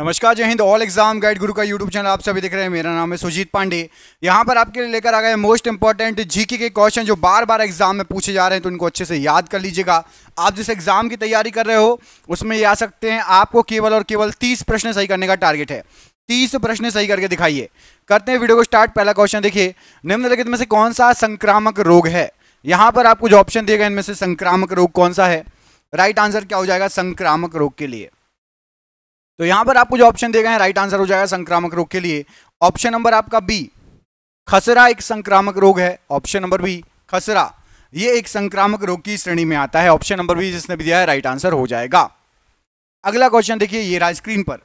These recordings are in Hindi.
नमस्कार जय हिंद ऑल एग्जाम गाइड गुरु का यूट्यूब चैनल आप सभी देख रहे हैं मेरा नाम है सुजीत पांडे यहाँ पर आपके लिए लेकर आ गए मोस्ट इंपॉर्टेंट जीके के क्वेश्चन जो बार बार एग्जाम में पूछे जा रहे हैं तो इनको अच्छे से याद कर लीजिएगा आप जिस एग्जाम की तैयारी कर रहे हो उसमें ये आ सकते हैं आपको केवल और केवल तीस प्रश्न सही करने का टारगेट है तीस प्रश्न सही करके दिखाइए करते हैं वीडियो को स्टार्ट पहला क्वेश्चन देखिए निम्नलिखित में से कौन सा संक्रामक रोग है यहाँ पर आपको जो ऑप्शन दिए गए इनमें से संक्रामक रोग कौन सा है राइट आंसर क्या हो जाएगा संक्रामक रोग के लिए तो यहां पर आपको जो ऑप्शन देगा राइट आंसर हो जाएगा संक्रामक रोग के लिए ऑप्शन नंबर आपका बी खसरा एक संक्रामक रोग है ऑप्शन नंबर बी खसरा ये एक संक्रामक रोग की श्रेणी में आता है ऑप्शन नंबर बी जिसने भी दिया है राइट आंसर हो जाएगा अगला क्वेश्चन देखिए ये रहा स्क्रीन पर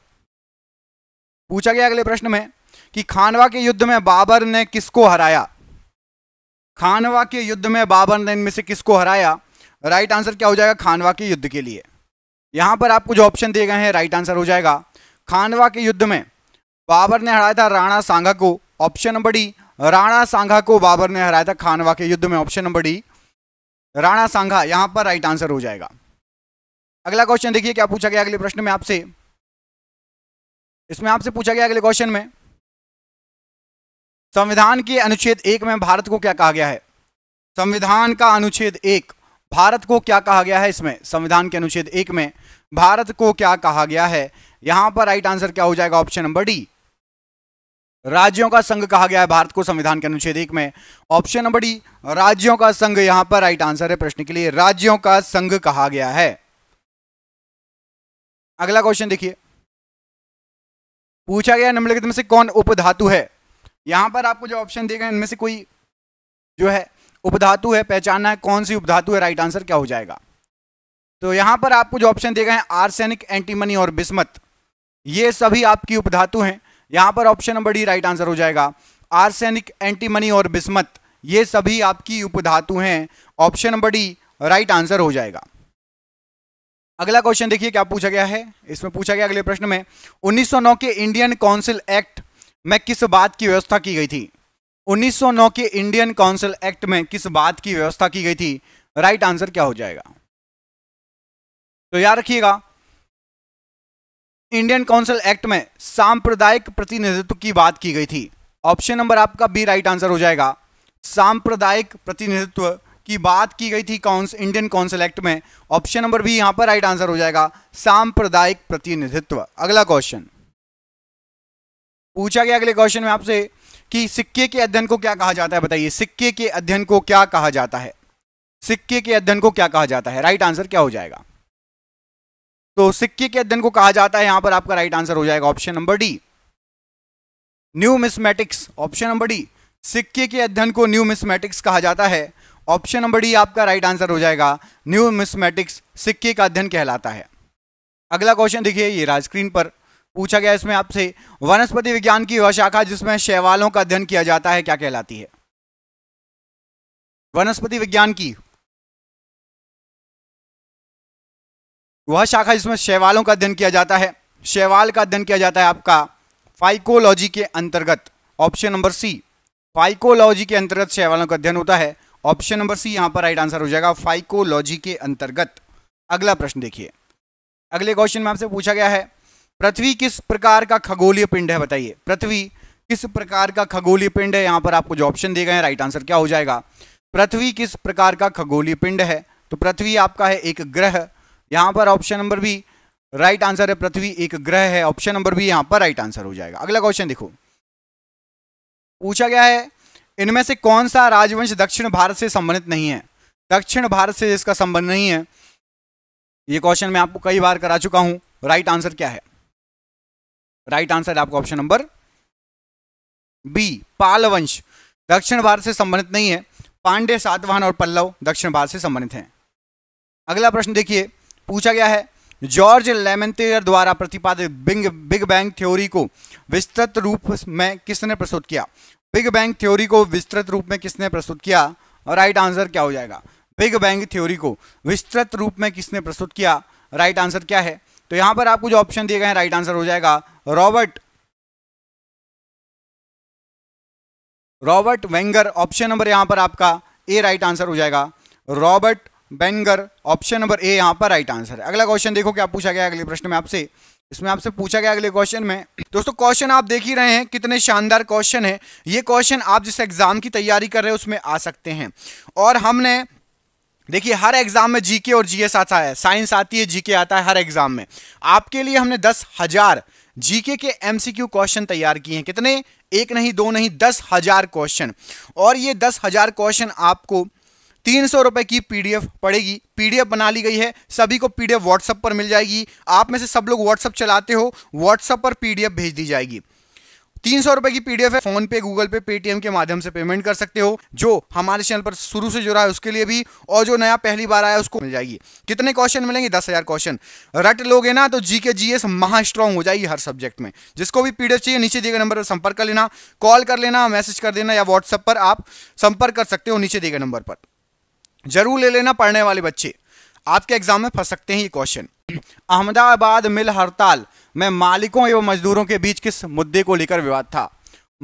पूछा गया अगले प्रश्न में कि खानवा के युद्ध में बाबर ने किसको हराया खानवा के युद्ध में बाबर ने इनमें से किसको हराया राइट आंसर क्या हो जाएगा खानवा के युद्ध के लिए यहां पर आपको जो ऑप्शन दिए गए हैं राइट आंसर हो जाएगा खानवा के युद्ध में बाबर ने हराया था राणा सांघा को option number D Rana Sanga को बाबर ने हराया था खानवा के युद्ध में option number D Rana Sanga यहां पर राइट आंसर हो जाएगा अगला क्वेश्चन देखिए क्या पूछा गया अगले प्रश्न में आपसे इसमें आपसे पूछा गया अगले क्वेश्चन में संविधान के अनुच्छेद एक में भारत को क्या कहा गया है संविधान का अनुच्छेद एक भारत को क्या कहा गया है इसमें संविधान के अनुच्छेद एक में भारत को क्या कहा गया है यहां पर राइट आंसर क्या हो जाएगा ऑप्शन नंबर डी राज्यों का संघ कहा गया है भारत को संविधान के अनुच्छेद एक में ऑप्शन नंबर डी राज्यों का संघ यहां पर राइट आंसर है प्रश्न के लिए राज्यों का संघ कहा गया है अगला क्वेश्चन देखिए पूछा गया निम्नलिखित में से कौन उपधातु है यहां पर आपको जो ऑप्शन देगा इनमें से कोई जो है उपधातु है पहचानना है कौन सी उपधातु है राइट आंसर क्या हो जाएगा तो यहां पर आपको जो ऑप्शन दिए गए हैं आर्सेनिक एंटीमनी और बिस्मत ये सभी आपकी उपधातु हैं यहां पर option number D right answer हो जाएगा आर्सेनिक एंटीमनी और बिस्मत ये सभी आपकी उपधातु हैं option number D right answer हो जाएगा अगला क्वेश्चन देखिए क्या पूछा गया है इसमें पूछा गया अगले प्रश्न में 1909 के इंडियन काउंसिल एक्ट में किस बात की व्यवस्था की गई थी 1909 के इंडियन काउंसिल एक्ट में किस बात की व्यवस्था की गई थी राइट आंसर क्या हो जाएगा तो याद रखिएगा इंडियन काउंसिल एक्ट में सांप्रदायिक प्रतिनिधित्व की बात की गई थी ऑप्शन नंबर आपका बी राइट आंसर हो जाएगा सांप्रदायिक प्रतिनिधित्व की बात की गई थी कौन इंडियन काउंसिल एक्ट में ऑप्शन नंबर भी यहां पर राइट आंसर हो जाएगा सांप्रदायिक प्रतिनिधित्व अगला क्वेश्चन पूछा गया अगले क्वेश्चन में आपसे कि सिक्के के अध्ययन को क्या कहा जाता है बताइए सिक्के के अध्ययन को क्या कहा जाता है सिक्के के अध्ययन को क्या कहा जाता है राइट आंसर क्या हो जाएगा तो सिक्के के अध्ययन को कहा जाता है यहां पर आपका राइट आंसर हो जाएगा option number D numismatics option number D सिक्के के अध्ययन को न्यू मिसमेटिक्स कहा जाता है ऑप्शन नंबर डी आपका राइट आंसर हो जाएगा न्यू मिसमेटिक्स सिक्के का अध्ययन कहलाता है अगला क्वेश्चन देखिए ये रहा पर पूछा गया इसमें आपसे वनस्पति विज्ञान की वह शाखा जिसमें शैवालों का अध्ययन किया जाता है क्या कहलाती है वनस्पति विज्ञान की वह शाखा जिसमें शैवालों का अध्ययन किया जाता है शैवाल का अध्ययन किया जाता है आपका फाइकोलॉजी के अंतर्गत ऑप्शन नंबर सी फाइकोलॉजी के अंतर्गत शैवालों का अध्ययन होता है ऑप्शन नंबर सी यहां पर राइट आंसर हो जाएगा फाइकोलॉजी के अंतर्गत अगला प्रश्न देखिए अगले क्वेश्चन में आपसे पूछा गया है पृथ्वी किस प्रकार का खगोलीय पिंड है बताइए पृथ्वी किस प्रकार का खगोलीय पिंड है यहां पर आपको जो ऑप्शन दिए गए हैं राइट आंसर क्या हो जाएगा पृथ्वी किस प्रकार का खगोलीय पिंड है तो पृथ्वी आपका है एक ग्रह यहां पर option number B right answer है पृथ्वी एक ग्रह है ऑप्शन नंबर भी यहां पर राइट आंसर हो जाएगा अगला क्वेश्चन देखो पूछा गया है इनमें से कौन सा राजवंश दक्षिण भारत से संबंधित नहीं है दक्षिण भारत से इसका संबंध नहीं है ये क्वेश्चन मैं आपको कई बार करा चुका हूं राइट आंसर क्या है राइट आंसर आपका ऑप्शन नंबर बी पालवंश दक्षिण भारत से संबंधित नहीं है पांडे सातवाहन और पल्लव दक्षिण भारत से संबंधित हैं अगला प्रश्न देखिए पूछा गया है जॉर्ज लेमेंतेयर द्वारा प्रतिपादित बिंग बिग बैंग थ्योरी को विस्तृत रूप में किसने प्रस्तुत किया बिग बैंग थ्योरी को विस्तृत रूप में किसने प्रस्तुत किया और राइट आंसर क्या हो जाएगा बिग बैंग थ्योरी को विस्तृत रूप में किसने प्रस्तुत किया राइट आंसर क्या है तो यहां पर आपको जो ऑप्शन दिए गए हैं राइट आंसर हो जाएगा Robert Robert Wenger option number यहां पर आपका ए राइट आंसर हो जाएगा Robert Wenger option number A यहां पर राइट आंसर है अगला क्वेश्चन देखो क्या पूछा गया अगले प्रश्न में आपसे इसमें आपसे पूछा गया अगले क्वेश्चन में दोस्तों क्वेश्चन आप देख ही रहे हैं कितने शानदार क्वेश्चन है ये क्वेश्चन आप जिस एग्जाम की तैयारी कर रहे हैं उसमें आ सकते हैं और हमने देखिए हर एग्जाम में जीके और जीएस आता है साइंस आती है जीके आता है हर एग्जाम में आपके लिए हमने दस हजार जीके के एमसीक्यू क्वेश्चन तैयार किए हैं कितने एक नहीं दो नहीं दस हजार क्वेश्चन और ये दस हजार क्वेश्चन आपको तीन सौ रुपए की पीडीएफ पड़ेगी पीडीएफ बना ली गई है सभी को पीडीएफ व्हाट्सएप पर मिल जाएगी आप में से सब लोग व्हाट्सएप चलाते हो व्हाट्सएप पर पीडीएफ भेज दी जाएगी तीन सौ रुपए की पीडीएफ है फोन पे गूगल पे पेटीएम के माध्यम से पेमेंट कर सकते हो जो हमारे चैनल पर शुरू से जुड़ा है उसके लिए भी और जो नया पहली बार आया उसको मिल जाएगी कितने क्वेश्चन मिलेंगे दस हजार क्वेश्चन रट लोगे ना तो जीके जी एस महा स्ट्रांग हो जाएगी हर सब्जेक्ट में जिसको भी पीडीएफ चाहिए नीचे दिए गए नंबर पर संपर्क कर लेना कॉल कर लेना मैसेज कर देना या व्हाट्सएप पर आप संपर्क कर सकते हो नीचे दिए गए नंबर पर जरूर ले लेना पढ़ने वाले बच्चे आपके एग्जाम में फंस सकते हैं ये क्वेश्चन अहमदाबाद मिल हड़ताल में मालिकों एवं मजदूरों के बीच किस मुद्दे को लेकर विवाद था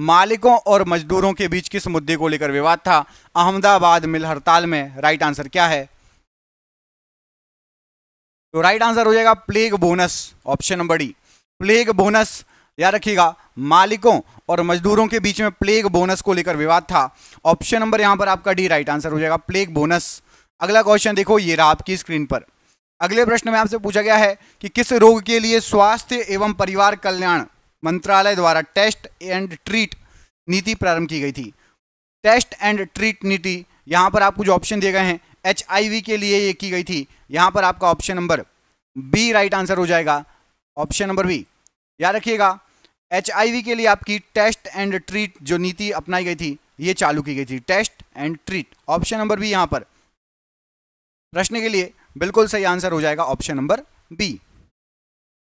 मालिकों और मजदूरों के बीच किस मुद्दे को लेकर विवाद था अहमदाबाद मिल हड़ताल में राइट आंसर क्या है तो राइट आंसर हो जाएगा plague bonus option number D plague bonus याद रखिएगा मालिकों और मजदूरों के बीच में प्लेग बोनस को लेकर विवाद था ऑप्शन नंबर यहां पर आपका डी राइट आंसर हो जाएगा प्लेग बोनस अगला क्वेश्चन देखो ये रहा आपकी स्क्रीन पर अगले प्रश्न में आपसे पूछा गया है कि किस रोग के लिए स्वास्थ्य एवं परिवार कल्याण मंत्रालय द्वारा टेस्ट एंड ट्रीट नीति प्रारंभ की गई थी टेस्ट एंड ट्रीट नीति यहां पर आपको जो ऑप्शन दिए गए हैं एच के लिए ये की गई थी यहां पर आपका option number B right answer हो जाएगा ऑप्शन नंबर बी याद रखिएगा एच के लिए आपकी टेस्ट एंड ट्रीट जो नीति अपनाई गई थी ये चालू की गई थी test and treat option number B यहां पर प्रश्न के लिए बिल्कुल सही आंसर हो जाएगा ऑप्शन नंबर बी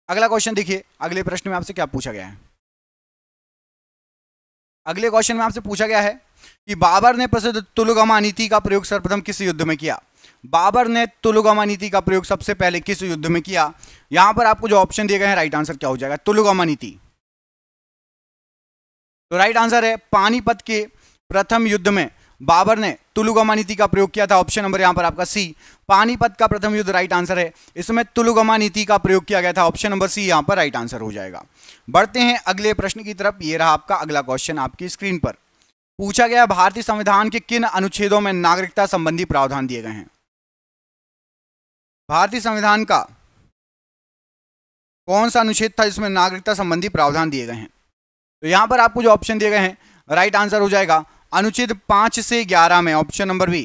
अगला क्वेश्चन देखिए अगले प्रश्न में आपसे क्या पूछा गया है अगले क्वेश्चन में आपसे पूछा गया है कि बाबर ने प्रसिद्ध तुलुगमा नीति का प्रयोग सर्वप्रथम किस युद्ध में किया बाबर ने तुलुगमा नीति का प्रयोग सबसे पहले किस युद्ध में किया यहां पर आपको जो ऑप्शन दिए गए हैं राइट आंसर क्या हो जाएगा तुलुगमा नीति तो राइट आंसर है पानीपत के प्रथम युद्ध में बाबर ने तुलुगमा नीति का प्रयोग किया था ऑप्शन नंबर यहां पर आपका सी पानीपत का प्रथम युद्ध राइट आंसर है इसमें तुलुगमा नीति का प्रयोग किया गया था ऑप्शन नंबर सी यहां पर राइट आंसर हो जाएगा बढ़ते हैं अगले प्रश्न की तरफ ये रहा आपका अगला क्वेश्चन आपकी स्क्रीन पर पूछा गया भारतीय संविधान के किन अनुच्छेदों में नागरिकता संबंधी प्रावधान दिए गए हैं भारतीय संविधान का कौन सा अनुच्छेद था जिसमें नागरिकता संबंधी प्रावधान दिए गए हैं तो यहां पर आपको जो ऑप्शन दिए गए हैं राइट आंसर हो जाएगा अनुच्छेद पांच से ग्यारह में ऑप्शन नंबर बी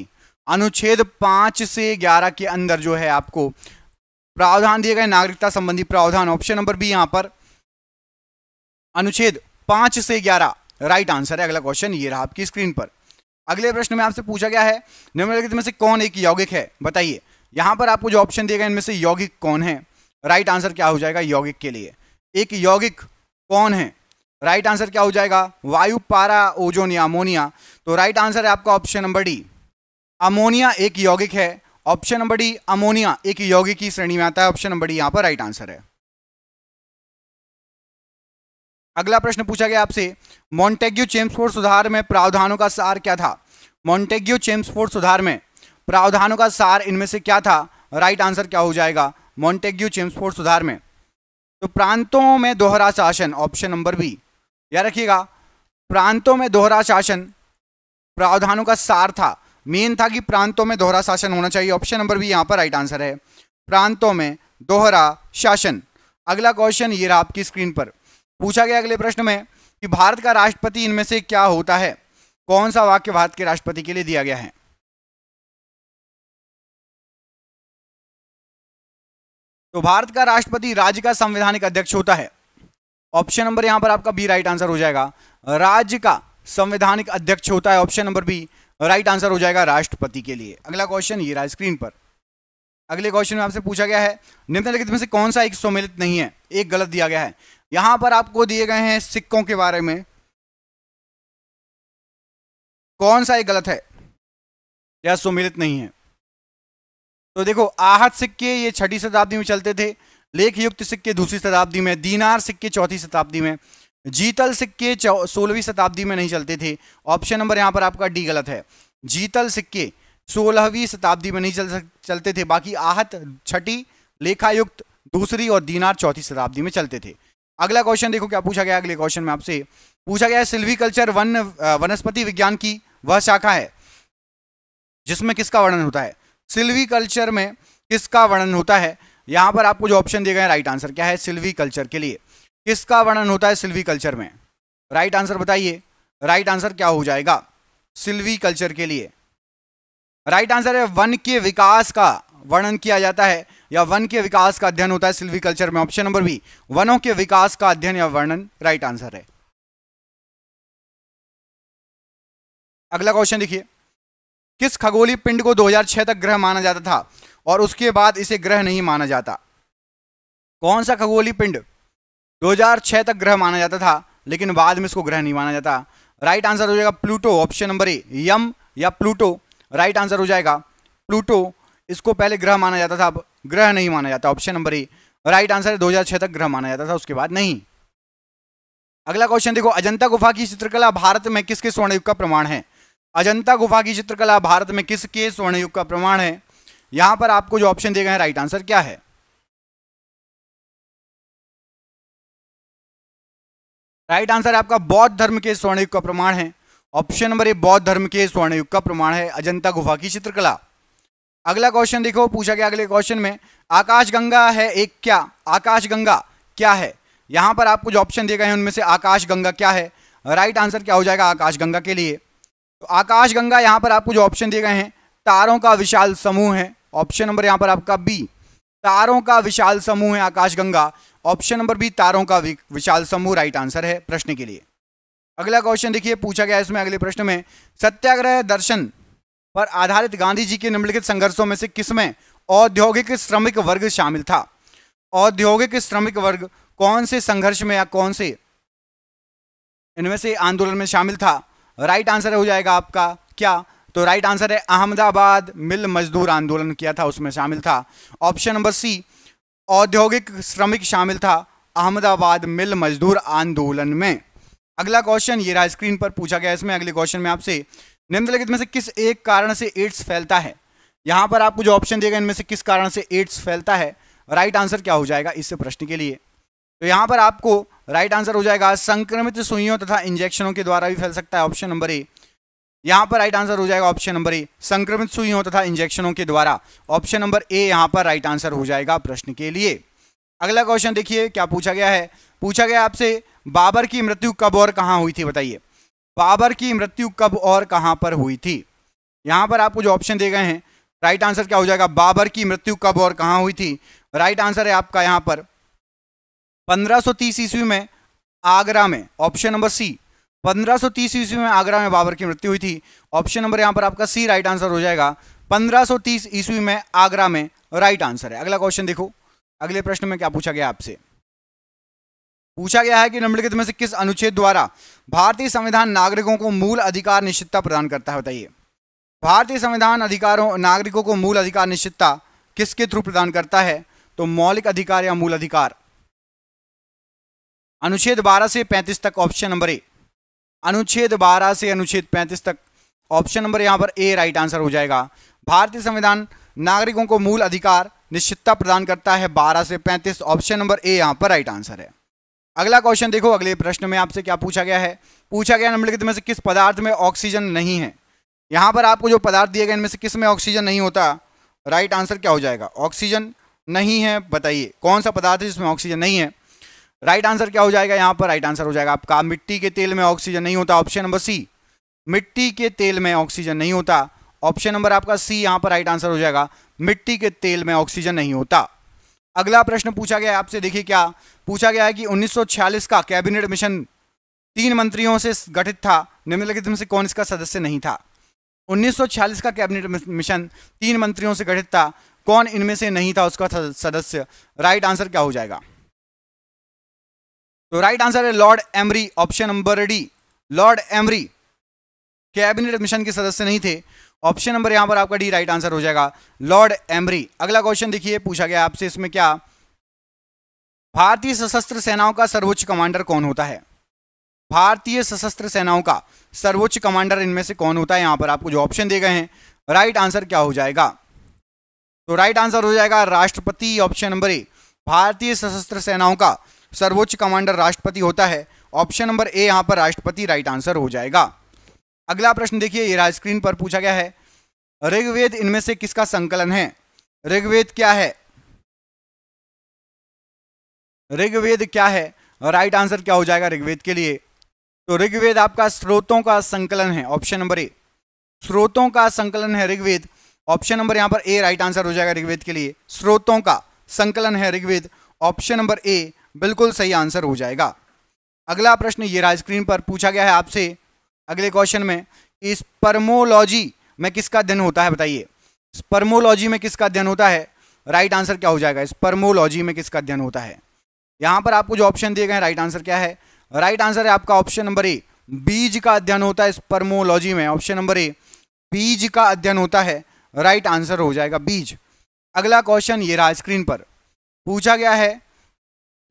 अनुच्छेद पांच से ग्यारह के अंदर जो है आपको प्रावधान दिए गए नागरिकता संबंधी प्रावधान ऑप्शन नंबर बी यहां पर अनुच्छेद पांच से ग्यारह राइट आंसर है अगला क्वेश्चन ये रहा आपकी स्क्रीन पर अगले प्रश्न में आपसे पूछा गया है निम्नलिखित में से कौन एक यौगिक है बताइए यहां पर आपको जो ऑप्शन दिए गए इनमें से यौगिक कौन है राइट आंसर क्या हो जाएगा यौगिक के लिए एक यौगिक कौन है राइट आंसर क्या हो जाएगा वायु पारा ओजोन या अमोनिया तो राइट आंसर है आपका ऑप्शन नंबर डी अमोनिया एक यौगिक है ऑप्शन नंबर डी अमोनिया एक यौगिक की श्रेणी में आता है ऑप्शन नंबर डी यहां पर राइट आंसर है अगला प्रश्न पूछा गया आपसे मॉन्टेग्यू चेम्सफोर्ड सुधार में प्रावधानों का सार क्या था मॉन्टेग्यू चेम्सफोर्ड सुधार में प्रावधानों का सार इनमें से क्या था राइट आंसर क्या हो जाएगा मॉन्टेग्यू चेम्सफोर्ड सुधार में तो प्रांतों में दोहरा शासन ऑप्शन नंबर बी या रखिएगा प्रांतों में दोहरा शासन प्रावधानों का सार था मेन था कि प्रांतों में दोहरा शासन होना चाहिए ऑप्शन नंबर भी यहां पर राइट आंसर है प्रांतों में दोहरा शासन अगला क्वेश्चन ये रहा आपकी स्क्रीन पर पूछा गया अगले प्रश्न में कि भारत का राष्ट्रपति इनमें से क्या होता है कौन सा वाक्य भारत के राष्ट्रपति के लिए दिया गया है तो भारत का राष्ट्रपति राज्य का संवैधानिक अध्यक्ष होता है ऑप्शन नंबर यहां पर आपका बी राइट आंसर हो जाएगा राज्य का संवैधानिक अध्यक्ष होता है option number B right answer हो जाएगा राष्ट्रपति के लिए अगला क्वेश्चन ये रहा स्क्रीन पर अगले क्वेश्चन में आपसे पूछा गया है निम्नलिखित में से कौन सा एक सम्मिलित नहीं है एक गलत दिया गया है यहां पर आपको दिए गए हैं सिक्कों के बारे में कौन सा एक गलत है या सम्मिलित नहीं है तो देखो आहत सिक्के ये छठी शताब्दी में चलते थे लेख युक्त सिक्के दूसरी शताब्दी में दीनार सिक्के चौथी शताब्दी में जीतल सिक्के सोलहवीं शताब्दी में नहीं चलते थे ऑप्शन नंबर यहाँ पर आपका डी गलत है जीतल सिक्के सोलहवीं शताब्दी में नहीं चल चलते थे बाकी आहत छठी लेखायुक्त दूसरी और दीनार चौथी शताब्दी में चलते थे अगला क्वेश्चन देखो क्या पूछा गया अगले क्वेश्चन में आपसे पूछा गया है कल्चर वन वनस्पति विज्ञान की वह शाखा है जिसमें किसका वर्णन होता है सिल्वी कल्चर में किसका वर्णन होता है यहां पर आपको जो ऑप्शन दिए गए राइट आंसर क्या है सिल्वी कल्चर के लिए किसका वर्णन होता है सिल्वी कल्चर में राइट आंसर बताइए राइट आंसर क्या हो जाएगा सिल्वी कल्चर के लिए राइट आंसर है वन के विकास का वर्णन किया जाता है या वन के विकास का अध्ययन होता है सिल्वी कल्चर में ऑप्शन नंबर बी वनों के विकास का अध्ययन या वर्णन राइट आंसर है अगला क्वेश्चन देखिए किस खगोली पिंड को 2006 तक ग्रह माना जाता था और उसके बाद इसे ग्रह नहीं माना जाता कौन सा खगोली पिंड 2006 तक ग्रह माना जाता था लेकिन बाद में इसको ग्रह नहीं माना जाता राइट आंसर हो जाएगा प्लूटो ऑप्शन नंबर ए यम या प्लूटो राइट आंसर हो जाएगा प्लूटो इसको पहले ग्रह माना जाता था अब ग्रह नहीं माना जाता option number A right answer है दो तक ग्रह माना जाता था उसके बाद नहीं अगला क्वेश्चन देखो अजंता गुफा की चित्रकला भारत में किसके स्वर्णयुग का प्रमाण है अजंता गुफा की चित्रकला भारत में किसके स्वर्णयुग का प्रमाण है यहां पर आपको जो ऑप्शन दिए गए हैं राइट आंसर क्या है राइट आंसर आपका बौद्ध धर्म के स्वर्णयुग का प्रमाण है ऑप्शन नंबर ए बौद्ध धर्म के स्वर्णयुग का प्रमाण है अजंता गुफा की चित्रकला अगला क्वेश्चन देखो पूछा गया अगले क्वेश्चन में आकाशगंगा है एक क्या आकाशगंगा क्या है यहां पर आपको जो ऑप्शन दिए गए हैं उनमें से आकाशगंगा क्या है राइट आंसर क्या हो जाएगा आकाशगंगा के लिए तो आकाशगंगा यहां पर आपको जो ऑप्शन दिए गए हैं तारों का विशाल समूह है ऑप्शन नंबर यहां पर आपका बी तारों का विशाल समूह है आकाशगंगा ऑप्शन नंबर बी तारों का विशाल समूह राइट आंसर है प्रश्न के लिए अगला क्वेश्चन देखिए पूछा गया इसमें अगले प्रश्न में सत्याग्रह दर्शन पर आधारित गांधी जी के निम्नलिखित संघर्षों में से किसमें औद्योगिक श्रमिक वर्ग शामिल था औद्योगिक श्रमिक वर्ग कौन से संघर्ष में या कौन से इनमें से आंदोलन में शामिल था राइट आंसर हो जाएगा आपका क्या तो राइट आंसर है अहमदाबाद मिल मजदूर आंदोलन किया था उसमें शामिल था ऑप्शन नंबर सी औद्योगिक श्रमिक शामिल था अहमदाबाद मिल मजदूर आंदोलन में अगला क्वेश्चन ये रहा स्क्रीन पर पूछा गया इसमें अगले क्वेश्चन में आपसे निम्नलिखित में से किस एक कारण से एड्स फैलता है यहां पर आपको जो ऑप्शन देगा इनमें से किस कारण से एड्स फैलता है राइट आंसर क्या हो जाएगा इस प्रश्न के लिए तो यहां पर आपको राइट आंसर हो जाएगा संक्रमित सुइयों तथा इंजेक्शनों के द्वारा भी फैल सकता है ऑप्शन नंबर ए यहां पर राइट आंसर हो जाएगा ऑप्शन नंबर ए संक्रमित सुइयों तथा इंजेक्शनों के द्वारा ऑप्शन नंबर ए यहां पर राइट आंसर हो जाएगा प्रश्न के लिए अगला क्वेश्चन देखिए क्या पूछा गया है पूछा गया आपसे बाबर की मृत्यु कब और कहां हुई थी बताइए बाबर की मृत्यु कब और कहां पर हुई थी यहां पर आपको जो ऑप्शन दे गए हैं राइट आंसर क्या हो जाएगा बाबर की मृत्यु कब और कहां हुई थी राइट आंसर है आपका यहां पर 1530 ईस्वी में आगरा में ऑप्शन नंबर सी 1530 ईस्वी में आगरा में बाबर की मृत्यु हुई थी ऑप्शन नंबर यहां पर आपका सी राइट आंसर हो जाएगा 1530 ईस्वी में आगरा में राइट आंसर है अगला क्वेश्चन देखो अगले प्रश्न में क्या पूछा गया आपसे पूछा गया है कि निम्नलिखित में से किस अनुच्छेद द्वारा भारतीय संविधान नागरिकों को मूल अधिकार निश्चितता प्रदान करता है बताइए भारतीय संविधान अधिकारों नागरिकों को मूल अधिकार निश्चितता किसके थ्रू प्रदान करता है तो मौलिक अधिकार या मूल अधिकार अनुच्छेद 12 से 35 तक ऑप्शन नंबर ए अनुच्छेद 12 से अनुच्छेद 35 तक ऑप्शन नंबर यहाँ पर ए राइट आंसर हो जाएगा भारतीय संविधान नागरिकों को मूल अधिकार निश्चितता प्रदान करता है 12 से 35 ऑप्शन नंबर ए यहाँ पर राइट आंसर है अगला क्वेश्चन देखो अगले प्रश्न में आपसे क्या पूछा गया है पूछा गया निम्नलिखित में से किस पदार्थ में ऑक्सीजन नहीं है यहाँ पर आपको जो पदार्थ दिए गए इनमें से किस में ऑक्सीजन नहीं होता राइट आंसर क्या हो जाएगा ऑक्सीजन नहीं है बताइए कौन सा पदार्थ जिसमें ऑक्सीजन नहीं है राइट आंसर क्या हो जाएगा यहाँ पर राइट आंसर हो जाएगा आपका मिट्टी के तेल में ऑक्सीजन नहीं होता ऑप्शन नंबर सी मिट्टी के तेल में ऑक्सीजन नहीं होता ऑप्शन नंबर आपका सी यहां पर राइट आंसर हो जाएगा मिट्टी के तेल में ऑक्सीजन नहीं होता अगला प्रश्न पूछा गया है आपसे देखिए क्या पूछा गया है कि 1946 का कैबिनेट मिशन तीन मंत्रियों से गठित था निम्नलिखित में से कौन इसका सदस्य नहीं था 1946 का कैबिनेट मिशन तीन मंत्रियों से गठित था कौन इनमें से नहीं था उसका सदस्य राइट आंसर क्या हो जाएगा तो राइट आंसर है Lord Amery option number D Lord Amery cabinet mission के सदस्य नहीं थे ऑप्शन नंबर यहां पर आपका डी राइट आंसर हो जाएगा लॉर्ड एमरी अगला क्वेश्चन देखिए पूछा गया आपसे इसमें क्या भारतीय सशस्त्र सेनाओं का सर्वोच्च कमांडर कौन होता है भारतीय सशस्त्र सेनाओं का सर्वोच्च कमांडर इनमें से कौन होता है यहां पर आपको जो ऑप्शन दिए गए हैं राइट आंसर क्या हो जाएगा तो राइट आंसर हो जाएगा राष्ट्रपति ऑप्शन नंबर ए भारतीय सशस्त्र सेनाओं का सर्वोच्च कमांडर राष्ट्रपति होता है ऑप्शन नंबर ए यहां पर राष्ट्रपति राइट आंसर हो जाएगा अगला प्रश्न देखिए ये स्क्रीन पर पूछा गया है ऋग्वेद इनमें से किसका संकलन है ऋग्वेद क्या है ऋग्वेद क्या है राइट आंसर क्या हो जाएगा ऋग्वेद के लिए तो ऋग्वेद आपका स्रोतों का संकलन है ऑप्शन नंबर ए स्रोतों का संकलन है ऋग्वेद ऑप्शन नंबर यहां पर ए राइट आंसर हो जाएगा ऋग्वेद के लिए स्रोतों का संकलन है ऋग्वेद ऑप्शन नंबर ए बिल्कुल सही आंसर हो जाएगा अगला प्रश्न ये रहा स्क्रीन पर पूछा गया है आपसे अगले क्वेश्चन में इस परमोलॉजी में किसका अध्ययन होता है बताइए स्पर्मोलॉजी में किसका अध्ययन होता है राइट आंसर क्या हो जाएगा स्पर्मोलॉजी में किसका अध्ययन होता है यहां पर आपको जो ऑप्शन दिए गए हैं राइट आंसर क्या है राइट आंसर है आपका ऑप्शन नंबर ए बीज का अध्ययन होता है स्पर्मोलॉजी में ऑप्शन नंबर ए बीज का अध्ययन होता है राइट आंसर हो जाएगा बीज अगला क्वेश्चन ये रहा स्क्रीन पर पूछा गया है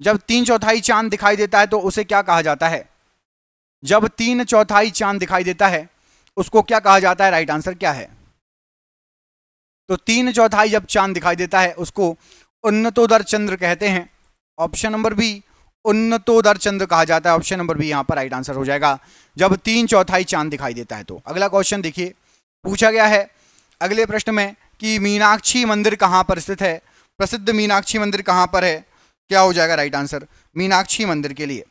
जब तीन चौथाई चांद दिखाई देता है तो उसे क्या कहा जाता है जब तीन चौथाई चांद दिखाई देता है उसको क्या कहा जाता है राइट आंसर क्या है तो तीन चौथाई जब चांद दिखाई देता है उसको उन्नतोदर चंद्र कहते हैं ऑप्शन नंबर बी उन्नतोदर चंद्र कहा जाता है ऑप्शन नंबर बी यहां पर राइट आंसर हो जाएगा जब तीन चौथाई चांद दिखाई देता है तो अगला क्वेश्चन देखिए पूछा गया है अगले प्रश्न में कि मीनाक्षी मंदिर कहां पर स्थित है प्रसिद्ध मीनाक्षी मंदिर कहां पर है क्या हो जाएगा राइट आंसर मीनाक्षी मंदिर के लिए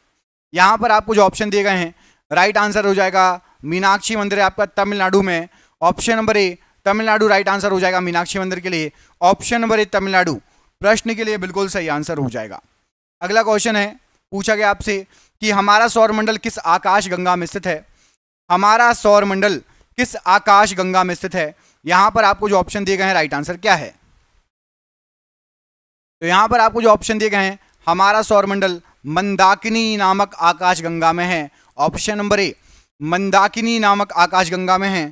यहाँ पर आपको जो ऑप्शन दिए गए हैं राइट आंसर हो जाएगा मीनाक्षी मंदिर आपका तमिलनाडु में option number A Tamil Nadu right answer हो जाएगा मीनाक्षी मंदिर के लिए ऑप्शन नंबर ए तमिलनाडु प्रश्न के लिए बिल्कुल सही आंसर हो जाएगा अगला क्वेश्चन है पूछा गया आपसे कि हमारा सौरमंडल किस आकाश गंगा में स्थित है हमारा सौरमंडल किस आकाश गंगा में स्थित है यहां पर आपको जो ऑप्शन दिए गए हैं राइट आंसर क्या है तो यहाँ पर आपको जो ऑप्शन दिए गए हैं हमारा सौरमंडल मंदाकिनी नामक आकाश गंगा में है ऑप्शन नंबर ए मंदाकिनी नामक आकाश गंगा में है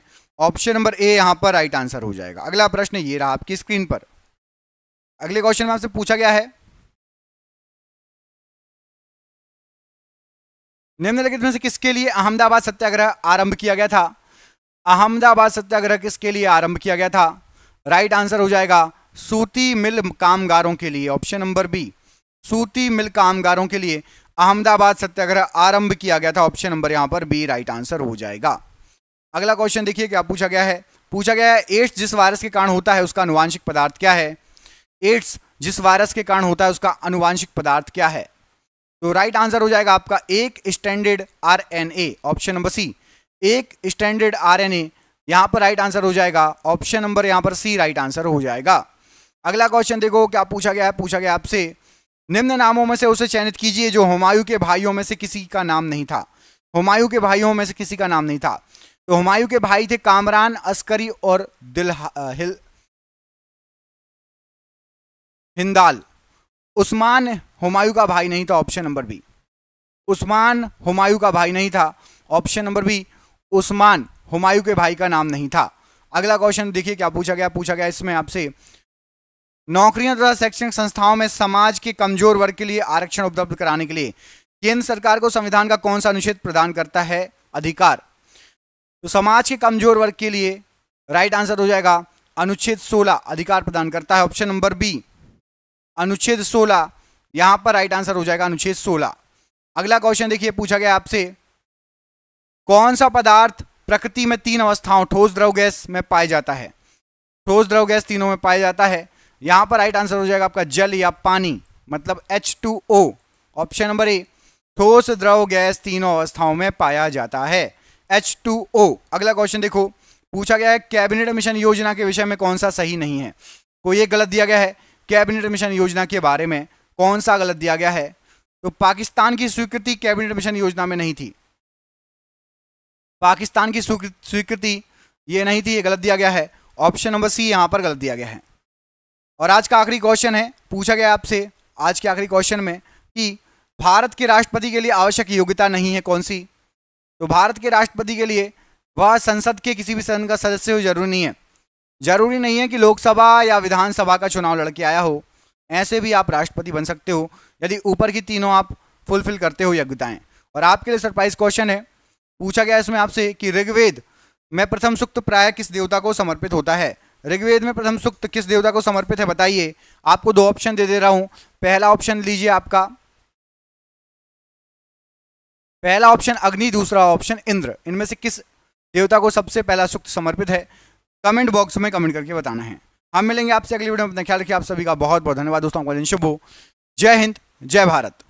ऑप्शन नंबर ए यहाँ पर राइट आंसर हो जाएगा अगला प्रश्न ये रहा आपकी स्क्रीन पर अगले क्वेश्चन में आपसे पूछा गया है निम्नलिखित में से किसके लिए अहमदाबाद सत्याग्रह आरंभ किया गया था अहमदाबाद सत्याग्रह किसके लिए आरंभ किया गया था राइट आंसर हो जाएगा सूती मिल कामगारों के लिए ऑप्शन नंबर बी सूती मिल कामगारों के लिए अहमदाबाद सत्याग्रह आरंभ किया गया था ऑप्शन नंबर यहां पर बी राइट आंसर हो जाएगा अगला क्वेश्चन देखिए क्या पूछा गया है पूछा गया है एड्स जिस वायरस के कारण होता है उसका अनुवांशिक पदार्थ क्या है एड्स जिस वायरस के कारण होता है उसका अनुवांशिक पदार्थ क्या है तो राइट आंसर हो जाएगा आपका एक standard R option number C एक स्टैंडर्ड आर यहां पर राइट आंसर हो जाएगा ऑप्शन नंबर यहां पर सी राइट आंसर हो जाएगा अगला क्वेश्चन देखो क्या पूछा गया है पूछा गया आपसे निम्न नामों में से उसे चयनित कीजिए जो हुमायूं के भाइयों में से किसी का नाम नहीं था हुमायूं के भाइयों में से किसी का नाम नहीं था तो हुमायूं के भाई थे कामरान अस्करी और दिल हिल हिंदाल उस्मान हुमायूं का भाई नहीं था option number B Usman Humayun का भाई नहीं था option number B Usman Humayun के भाई का नाम नहीं था अगला क्वेश्चन देखिए क्या पूछा गया पूछा गया इसमें आपसे नौकरियां तथा शैक्षणिक संस्थाओं में समाज के कमजोर वर्ग के लिए आरक्षण उपलब्ध कराने के लिए केंद्र सरकार को संविधान का कौन सा अनुच्छेद प्रदान करता है अधिकार तो समाज के कमजोर वर्ग के लिए राइट आंसर हो जाएगा अनुच्छेद 16 अधिकार प्रदान करता है ऑप्शन नंबर बी अनुच्छेद 16 यहां पर राइट आंसर हो जाएगा अनुच्छेद 16 अगला क्वेश्चन देखिए पूछा गया आपसे कौन सा पदार्थ प्रकृति में तीन अवस्थाओं ठोस द्रव गैस में पाया जाता है ठोस द्रव गैस तीनों में पाया जाता है यहां पर राइट आंसर हो जाएगा आपका जल या पानी मतलब H two O option number A ठोस द्रव गैस तीनों अवस्थाओं में पाया जाता है एच टू ओ अगला क्वेश्चन देखो पूछा गया है कैबिनेट मिशन योजना के विषय में कौन सा सही नहीं है कोई ये गलत दिया गया है कैबिनेट मिशन योजना के बारे में कौन सा गलत दिया गया है तो पाकिस्तान की स्वीकृति कैबिनेट मिशन योजना में नहीं थी पाकिस्तान की स्वीकृति ये नहीं थी ये गलत दिया गया है ऑप्शन नंबर सी यहाँ पर गलत दिया गया है और आज का आखिरी क्वेश्चन है पूछा गया आपसे आज के आखिरी क्वेश्चन में कि भारत के राष्ट्रपति के लिए आवश्यक योग्यता नहीं है कौन सी तो भारत के राष्ट्रपति के लिए वह संसद के किसी भी सदन का सदस्य हो जरूरी नहीं है जरूरी नहीं है कि लोकसभा या विधानसभा का चुनाव लड़के आया हो ऐसे भी आप राष्ट्रपति बन सकते हो यदि ऊपर की तीनों आप फुलफिल करते हो योग्यताएँ और आपके लिए सरप्राइज क्वेश्चन है पूछा गया इसमें आपसे कि ऋग्वेद में प्रथम सुक्त प्राय किस देवता को समर्पित होता है ऋग्वेद में प्रथम सुक्त किस देवता को समर्पित है बताइए आपको दो ऑप्शन दे दे रहा हूं पहला ऑप्शन लीजिए आपका पहला ऑप्शन अग्नि दूसरा ऑप्शन इंद्र इनमें से किस देवता को सबसे पहला सुक्त समर्पित है कमेंट बॉक्स में कमेंट करके बताना है हम मिलेंगे आपसे अगली वीडियो में अपना ख्याल रखिए आप सभी का बहुत बहुत धन्यवाद दोस्तों शुभ हो जय हिंद जय भारत